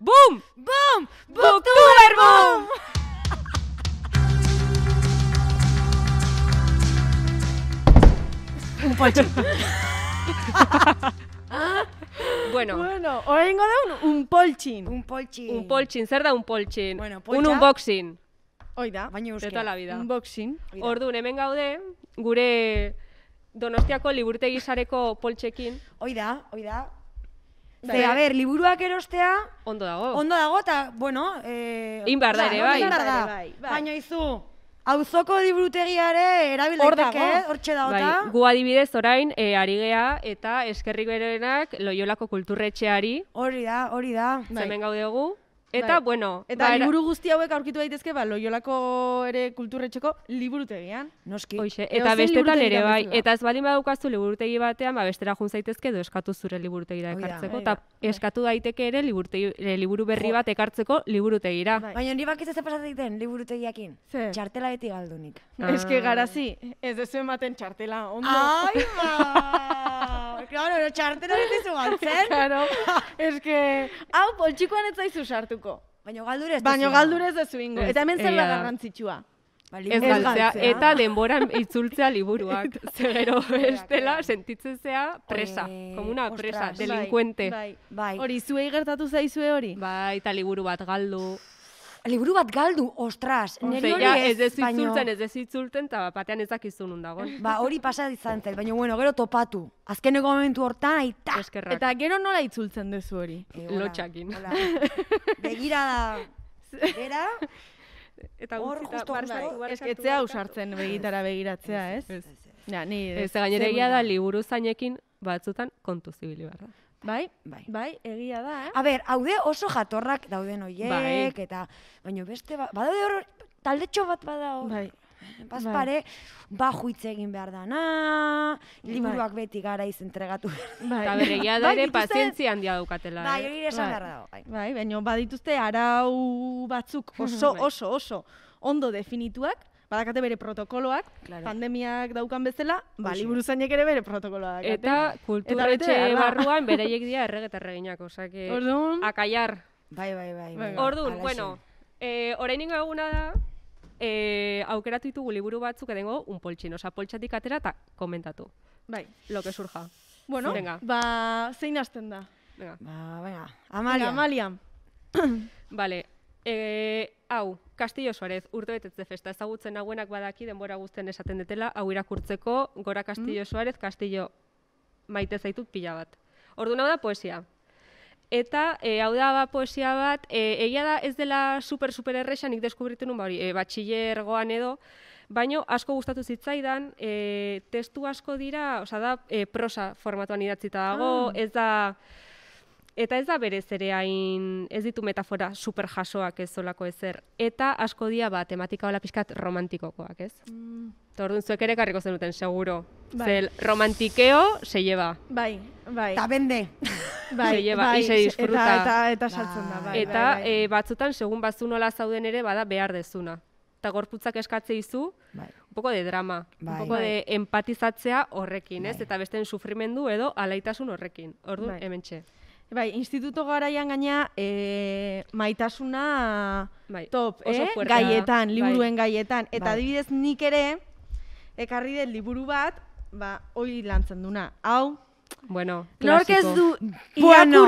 Boom! Boom! Booktuber boom! Un poltsi. bueno. Bueno, oengo da un, un poltsin. Un poltsin. Un poltsin, zer da un poltsin? Bueno, poltsa. Un unboxing. Oida. da, baina euskera. la vida. Unboxing. Orduan, hemen gaude, gure Donostiako liburtegi sareko poltsekin. Oida, oida. Ze, bai. a ber, liburuak erostea... Ondo dago. Ondo dago, eta, bueno... Eh, Inbar bai. bai. bai. Baina izu, auzoko liburutegiare erabil daiteke, hor txeda Bai, gu adibidez orain, e, ari gea eta eskerrik berenak loiolako kulturretxeari. Hori da, hori da. Zemen gaude Eta, bai. bueno... Eta ba, liburu guzti hauek aurkitu daitezke, ba, loiolako ere kulturretxeko liburutegian. Noski. Oixe, eta bestetan ere, bai. Eta ez baldin liburu liburutegi batean, ba, bestera jun zaitezke, edo eskatu zure liburu tegira ekartzeko. ta, eta bai. eskatu daiteke ere liburu berri bat ekartzeko liburutegira. Bai. Baina hori bak ez ez pasatik den liburutegiakin. Ze? Txartela beti galdunik. Ah. Ez garazi, ez ez ematen txartela, ondo. Bai klaro, no, txartena ez dizu galtzen. Karo, ez que... Hau, poltsikoan ez zaizu sartuko. Baina galdurez Baino galdure ez zu ingo. Eta hemen zer da garrantzitsua. Ba, ez Eta denbora itzultzea liburuak. Zegero, gero bestela sentitzen zea presa. E... Komuna presa, bai, delinkuente. Bai, bai. Hori, zuei gertatu zaizue hori? Bai, eta liburu bat galdu liburu bat galdu, ostras, nire hori ez ez zitzultzen, ez ez zitzultzen, eta batean ezak izun undago. Ba, hori pasa izan zen, baina bueno, gero topatu. Azkeneko momentu hortan, aita! Eskerrak. Eta gero nola itzultzen duzu hori? E, Lotxakin. Begira da, gera... Eta guztieta barzai, esketzea usartzen begitara begiratzea, ez? Ja, ni, ez, da, ez, ez, ez, ez, ez, ez, ez, ez, Bai, bai, bai, egia da, eh? A ber, haude oso jatorrak dauden oiek, bai. eta baino beste, ba, badaude hor, taldetxo bat badao. Bai. Bazpare, bai. Ba, egin behar dana, bai. liburuak beti gara izentregatu. Bai. Eta bere, egia da bai, pazientzia handia daukatela. Bai, eh? hori esan bai. dago. Bai. baino badituzte arau batzuk oso, oso, oso ondo definituak, badakate bere protokoloak, claro. pandemiak daukan bezala, ba, liburu zainek ere bere protokoloak. Eta kulturretxe barruan bereiek dira erregeta erreginako. osak, akaiar. Bai, bai, bai. bai. Orduan, bueno, e, eh, orain eguna da, e, aukeratu ditugu liburu batzuk edengo un poltsin, osa poltsatik atera eta komentatu. Bai. Lo que surja. Bueno, venga. Ba, zein hasten da? Venga. Ba, venga, Amalia. Venga, Amalia. vale, E, hau, Castillo Suarez, urte betetze festa, ezagutzen hauenak badaki denbora guztien esaten detela, hau irakurtzeko, gora Castillo mm. Suarez, Castillo maite zaitut pila bat. Ordu hau da poesia. Eta e, hau da ba, poesia bat, e, egia da ez dela super super errexan nik deskubritu nun ba, hori, e, batxillergoan edo, baino asko gustatu zitzaidan, e, testu asko dira, osea da e, prosa formatuan idatzita dago, ah. ez da eta ez da berez ere hain, ez ditu metafora super jasoak ez zolako ezer, eta asko dia ba, tematika hola pixkat romantikokoak, ez? Mm. Tordun, zuek ere karriko zenuten, seguro. Bai. romantikeo, se lleba. Bai, bai. Ta bende. Bai, bai, se lleba, disfruta. Eta, eta, eta saltzen da, bai, Eta bai, bai. Eta eh, batzutan, segun bat nola zauden ere, bada behar dezuna. Eta gorputzak eskatze izu, bai. un poco de drama, bai, un poco de empatizatzea horrekin, ez? Bai. Eta besten sufrimendu edo alaitasun horrekin. Ordu, bai. hemen txe. Bai, instituto garaian gaina e, maitasuna bai, top, oso eh? Puerta, gaietan, bai. liburuen bai. gaietan. Eta bai. dibidez nik ere, ekarri den liburu bat, ba, hoi lantzen duna. Hau, bueno, nork ez du irakurri bueno,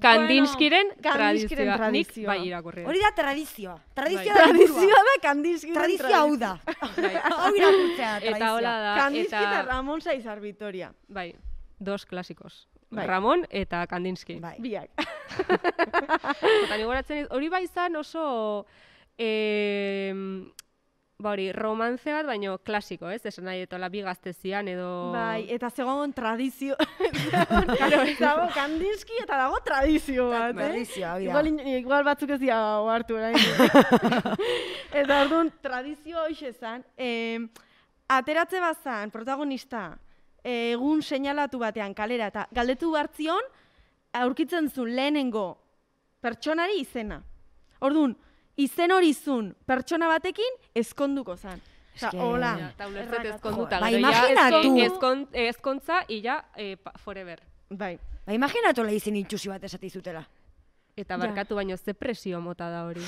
kandinskiren bueno, tradizioa. Nik bai irakurri. Hori da tradizioa. Tradizioa bai. da tradizioa da kandinskiren tradizioa. Tradizioa hau da. Hau irakurtzea tradizioa. Kandinskiren Ramonsa izarbitoria. Bai, dos klasikos bai. Ramon eta Kandinsky. Bai. Biak. eta goratzen ez, hori bai zan oso... E, ba romantze bat, baino klasiko, ez? Esan nahi, eto, labi gaztezian, edo... Bai, eta zegoen tradizio... Karo, ez dago, kandinski eta dago tradizio bat, eh? Tradizio, abia. Igual, igual batzuk ez dira oartu, orain. eta hor tradizio hoxe zan, eh, ateratze bazan, protagonista, egun seinalatu batean kalera eta galdetu hartzion aurkitzen zuen lehenengo pertsonari izena. Ordun izen hori zun pertsona batekin ezkonduko zan. Osa, hola. Eta Ba, Ezkontza, illa, eh, forever. Bai. Ba, imaginatu lehizin itxusi bat esatizutela. Eta barkatu baino ze presio mota da hori.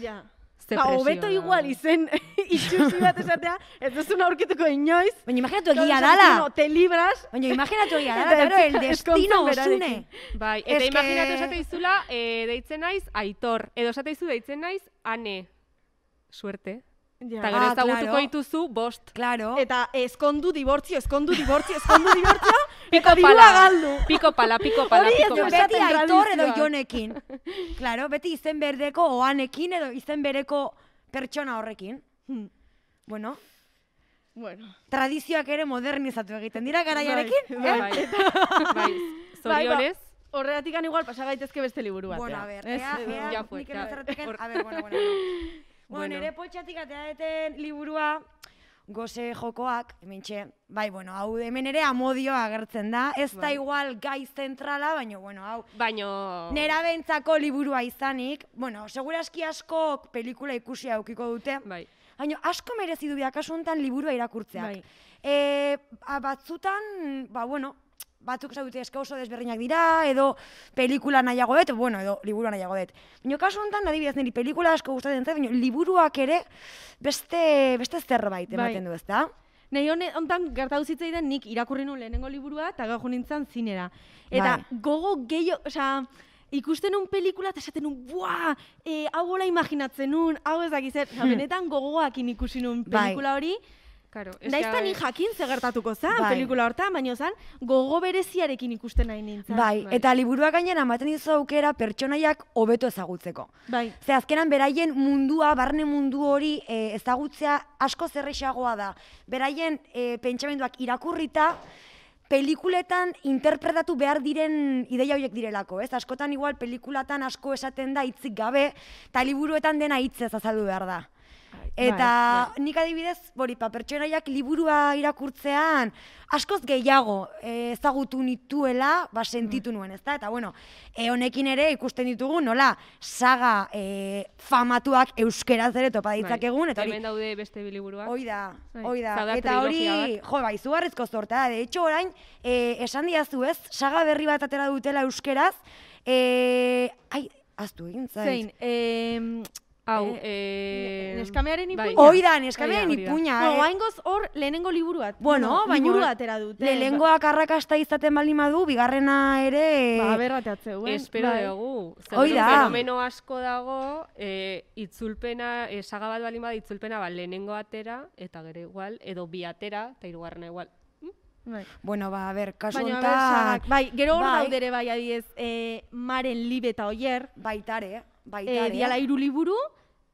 Ja. Ze ba, hobeto igual izen itxusi bat esatea, ez duzun aurkituko inoiz. Baina imaginatu egia dala. Te libras. Baina imaginatu egia dala, claro, el destino osune. Bai, eta Eske... imaginatu esate izula, e, eh, deitzen naiz, aitor. Edo esate izu deitzen naiz, ane. Suerte. Eta ja, gero claro. hituzu, bost. Claro. Eta eskondu dibortzio, eskondu dibortzio, eskondu dibortzio, eta galdu. Piko pala, piko pala, piko Beti aitor edo jonekin. Claro, beti izen berdeko oanekin edo izen bereko pertsona horrekin. Hmm. Bueno. bueno. Tradizioak ere modernizatu egiten dira gara jarekin. Bai, bai. honez. Eh? Bai. Bai. Ba, igual pasa pasagaitezke beste liburu batean. Bueno, a ver, ea, ea, ea, ea, ea, Bueno, bueno. ere potxatik atea eten liburua goze jokoak, emintxe, bai, bueno, hau hemen ere amodio agertzen da, ez bai. da igual gai zentrala, baina, bueno, hau, baino... nera liburua izanik, bueno, seguraski asko pelikula ikusi aukiko dute, bai. baina asko merezidu biakasuntan liburua irakurtzeak. Bai. Eh, batzutan, ba, bueno, batzuk esan oso desberdinak dira, edo pelikula nahiago dut, bueno, edo liburua nahiago dut. Bino, kasu honetan, adibidez, niri pelikula asko gustatzen zait, bino, liburuak ere beste, beste zerbait bai. ematen bai. du ez da? Nei honetan gertatu zitzaidan nik irakurri nuen lehenengo liburua eta gau nintzen zinera. Eta bai. gogo gehiago, oza, ikusten un pelikula eta esaten un, bua, e, eh, hau gola imaginatzen nuen, hau ez dakizet, hmm. benetan gogoakin ikusi nuen bai. pelikula hori, Claro, es Naiz tani jakin zegertatuko zan, bai. pelikula hortan, baina zan, gogo bereziarekin ikusten nahi nintzen. Bai. bai. eta liburua gainean amaten dizu aukera pertsonaiak hobeto ezagutzeko. Bai. Ze azkenan beraien mundua, barne mundu hori e, ezagutzea asko zerrexagoa da. Beraien e, pentsamenduak irakurrita, pelikuletan interpretatu behar diren ideia horiek direlako, ez? Askotan igual pelikulatan asko esaten da hitzik gabe, eta liburuetan dena hitzez azaldu behar da. Bai, eta bai. nik adibidez, hori pa, liburua irakurtzean askoz gehiago ezagutu nituela, ba mm. sentitu nuen, ezta? Eta bueno, e, honekin ere ikusten ditugu nola saga e, famatuak euskeraz ere topa bai. ditzakegun bai. eta hori. Hemen daude beste liburuak. Hoi da. Hoi da. Eta hori, jo, bai, zugarrezko sorta da. De hecho, orain, e, esan diazu, ez? Saga berri bat atera dutela euskeraz. Eh, ai, astu egin zaiz. Zein, eh, Hau, e, neskamearen bai. ipuña. Oida, neskamearen ipuña. Eh? hor lehenengo liburu bat. Bueno, no, baino, liburu atera dut. Eh? Lehenengoak arrakasta izaten bali madu, bigarrena ere... Ba, berrateatze guen. Espero bai. Oida. Fenomeno asko dago, eh, itzulpena, esaga eh, bat bali itzulpena, ba, lehenengo atera, eta gero igual, edo bi atera, eta irugarrena igual. Mm? Bai. Bueno, ba, a ber, kasu honetan... Bai, gero hor bai. daudere bai, adiez, eh, maren libe eta oier. Baitare, baitare. diala iru liburu,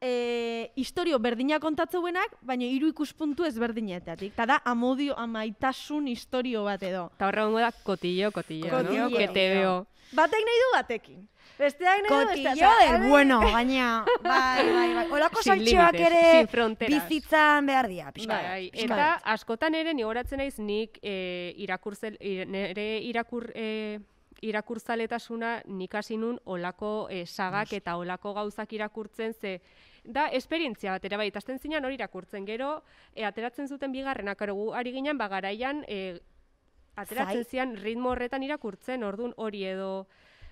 e, historio berdina kontatzen baina hiru ikuspuntu ez berdinetatik. Ta da amodio amaitasun historio bat edo. Ta horra hongo da kotillo, kotillo, no? Kotillo, Batek nahi du batekin. Besteak nahi du besteak. Kotillo bueno, baina... Bai, bai, bai. Olako saltxoak ere bizitzan behar dia, pixka. Bai, Eta askotan ere horatzen naiz nik e, irakurzel... Ir, nere irakur... E, irakurtzaletasuna olako e, sagak eta olako gauzak irakurtzen ze da esperientzia bat era bai. zian azten hori irakurtzen gero e, ateratzen zuten bigarrena karo gu ari ginen bagaraian e, ateratzen Zai. zian ritmo horretan irakurtzen ordun hori edo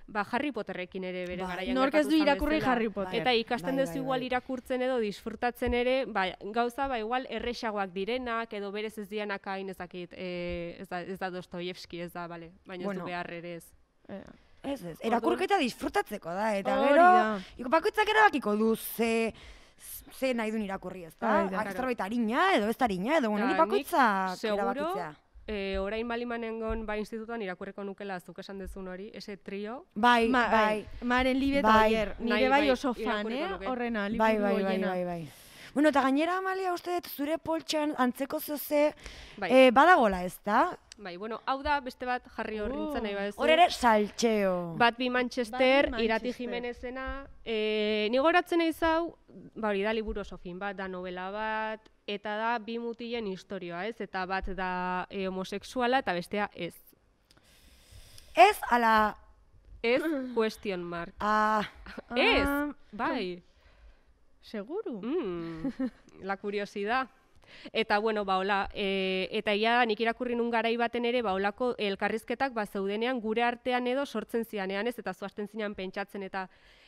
Ba, Harry Potterrekin ere bere ba, garaian. Nork ez du irakurri Harry Potter. Eta ikasten bai, duzu bai, igual irakurtzen edo disfrutatzen ere, ba, gauza ba igual erresagoak direnak edo berez ez dianak hain ezakit, e, ez da, da Dostoyevski, ez da, bale. Baina bueno. ez du behar ez. Ez, ez. Erakurketa disfrutatzeko da, eta oh, gero, iku erabakiko du, ze, ze nahi du irakurri ez da. Ah, harina, edo ez da edo guen, iku erabakitzea. E, orain bali manengon bai institutuan irakurreko nukela zuke esan dezun hori, ese trio. Bai, Ma, bai, bai. Maren libe bai. bai, bai, bai, eh, bai, bai, bai, bai, bai, bai, bai, bai Bueno, eta gainera, Amalia, uste dut zure poltsan antzeko zoze bai. Eh, badagola ez da? Bai, bueno, hau da beste bat jarri hor uh, nahi bat Hor ere saltxeo. Bat bi Manchester, Manchester. irati Jimenezena. E, eh, ni goratzen nahi zau, ba hori da liburu oso bat, da novela bat, eta da bi mutilen historioa ez, eta bat da e, homosexuala eta bestea ez. Ez ala... Ez question mark. Ah. Ez, ah. bai. Seguru. Mm, la curiosidad. Eta bueno, ba hola, e, eta ia nik irakurri nun garai baten ere ba holako elkarrizketak ba zeudenean gure artean edo sortzen zianean, ez eta zuhasten zian pentsatzen eta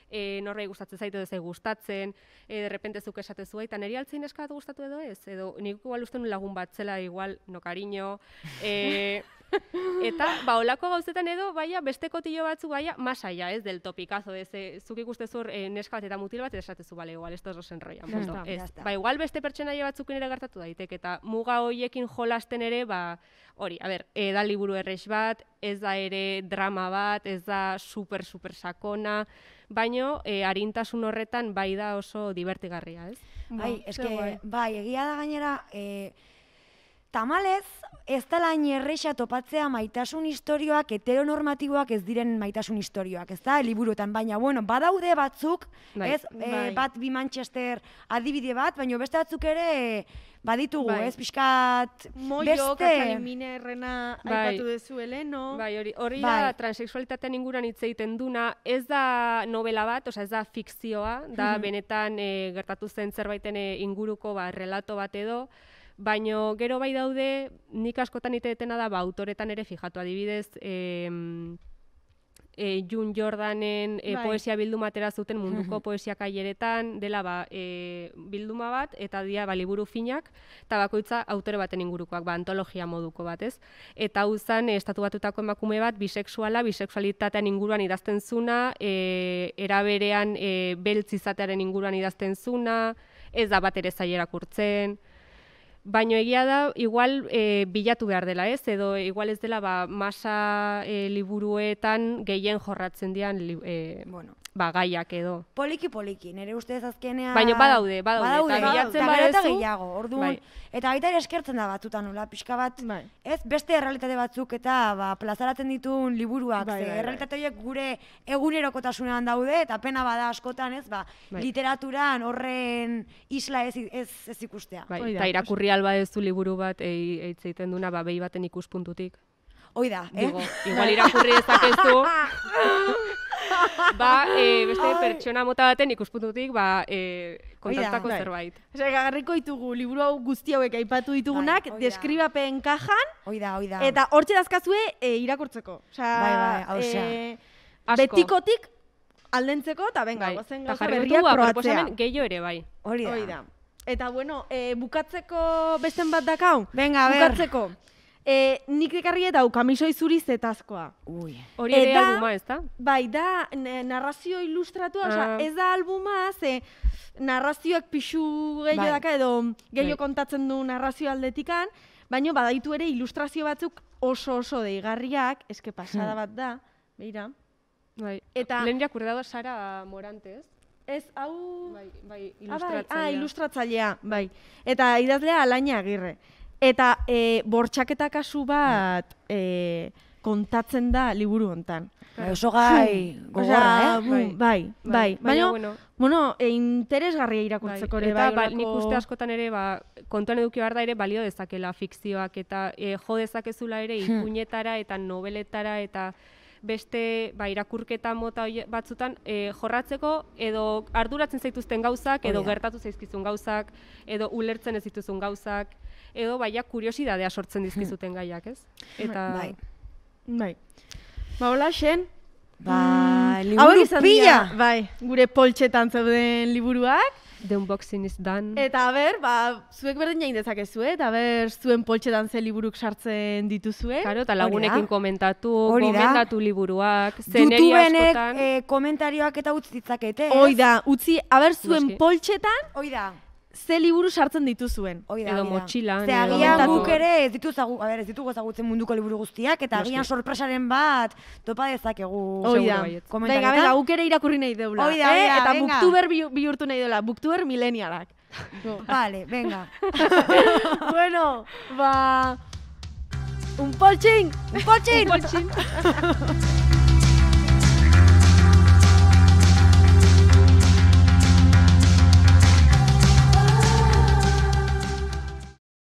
e, norrei gustatzen zaitu ez gustatzen, e, de repente zuk esate zua eta neri altzein eskatu gustatu edo ez edo nik lagun bat zela igual no cariño, e, Eta, ba, olako gauzetan edo, baina, beste kotillo batzu, baina, masaia, ez, del topikazo, ez, e, zuk ikustezur, e, eh, neska bat eta mutil bat, ez esatezu, bale, igual, ez tozo zen roian. ba, igual, beste pertsenaia batzuk ere gertatu daiteke, eta muga hoiekin jolasten ere, ba, hori, a ber, e, da liburu errex bat, ez da ere drama bat, ez da super, super sakona, baino e, arintasun horretan bai da oso divertigarria, ez? Bai, ba, eske, bai, egia da gainera, eh, Tamalez, ez dela erreixa topatzea maitasun historioak, heteronormatiboak ez diren maitasun historioak, ez da, liburuetan, baina, bueno, badaude batzuk, bai, eh, bai, bat bi Manchester adibide bat, baina beste batzuk ere baditugu, bai. ez, pixkat, Mojo, beste... minerrena bai. aipatu duzu, no? Bai, hori, bai. transexualitatean inguran hitz egiten duna, ez da novela bat, oza, ez da fikzioa, da, benetan, eh, gertatu zen zerbaiten eh, inguruko, ba, relato bat edo, baino gero bai daude nik askotan iteetena da ba, autoretan ere fijatu adibidez e, e, Jun Jordanen e, bai. poesia bilduma atera zuten munduko poesia kaileretan dela ba, e, bilduma bat eta dia baliburu finak eta bakoitza autore baten ingurukoak ba, antologia moduko bat ez eta hau zan e, estatu batutako emakume bat bisexuala, biseksualitatean inguruan idazten zuna e, eraberean e, beltz inguruan idazten zuna ez da bat ere zailera kurtzen, baino egia da igual e, bilatu behar dela ez edo igual ez dela ba, masa e, liburuetan gehien jorratzen dian li, eh, bueno, ba, gaiak edo. Poliki, poliki, nere ustez azkenean... Baina badaude, badaude, bilatzen badaude, badaude, gehiago, orduan, bai. eta baita ere eskertzen da batzutan, nola, pixka bat, bai. ez beste errealitate batzuk eta ba, plazaratzen dituen liburuak, bai, ze, bai, bai. gure egunerokotasunean daude, eta pena bada askotan, ez, ba, bai. literaturan horren isla ez, ez, ez ikustea. Bai, eta irakurri alba ez du liburu bat, eitzeiten duna, ba, behi baten ikuspuntutik. Oida, eh? Digo, igual irakurri ezak ez du, ba, e, beste pertsona mota baten ikuspuntutik, ba, e, eh, kontaktako bai. zerbait. Osea, garriko ditugu, liburu hau guzti hauek aipatu ditugunak, bai, deskribapen kajan, oida, oida. eta hortxe dazkazue e, irakurtzeko. Osea, bai, bai betikotik aldentzeko, eta benga, bai. gozen gauza berriak proatzea. Gehio ere, bai. Hori da. Eta, bueno, e, bukatzeko besten bat dakau? Venga, Bukatzeko. E, nik ekarri eta hau kamisoi zuri zetazkoa. Ui. Hori ere eta, albuma, ez Bai, da, narrazio ilustratua, ah. ez da albuma, ze narrazioak pixu gehiago bai. daka edo gehiago bai. kontatzen du narrazio aldetikan, baina badaitu ere ilustrazio batzuk oso oso deigarriak, eske pasada hmm. bat da, beira. Bai. Eta, Lehen jakur Sara Morantez. Ez, hau... Bai, bai ah, ah, ilustratzailea. bai, Eta idazlea alaina agirre. Eta e, bortxaketa kasu bat e, kontatzen da liburu hontan. Ba, oso gai, hmm. gogorra, eh? Bai, bai. bai, bai. Baina, bueno, bueno e, interesgarria irakurtzeko bai, ere. eta bai, ba, nik uste askotan ere, ba, kontuan eduki behar da ere, balio dezakela fikzioak, eta e, jo dezakezula ere, hmm. ikunetara, eta nobeletara, eta beste ba, irakurketa mota batzutan e, jorratzeko edo arduratzen zaituzten gauzak, edo gertatu zaizkizun gauzak, edo ulertzen ez dituzun gauzak edo baiak kuriosidadea sortzen dizkizuten gaiak, ez? Hmm. Eta bai. Bai. Ba, hola, xen. Ba, liburu pila. bai, gure poltsetan zeuden liburuak. The unboxing is done. Eta ber, ba, zuek berdin jain dezakezu, eh? eta ber, zuen poltsetan ze liburuk sartzen dituzue. Karo, eta lagunekin komentatu, Orida. komentatu liburuak, zeneri askotan. Youtubeen eh, komentarioak eta utzi ditzakete. Hoi da, utzi, aber zuen Buski. poltsetan. Hoi da ze liburu sartzen dituzuen. Hoi da, edo motxila. Ze agian guk ere ez dituzagu, a ber, ez ditugu ezagutzen munduko liburu guztiak, eta agian sorpresaren bat topa dezakegu. Hoi venga, venga, guk ere irakurri nahi deula. eh? Eta venga. buktuber bihurtu nahi deula, buktuber milenialak. vale, venga. bueno, ba... Un poltsin! Un poltsin! Un poltsin!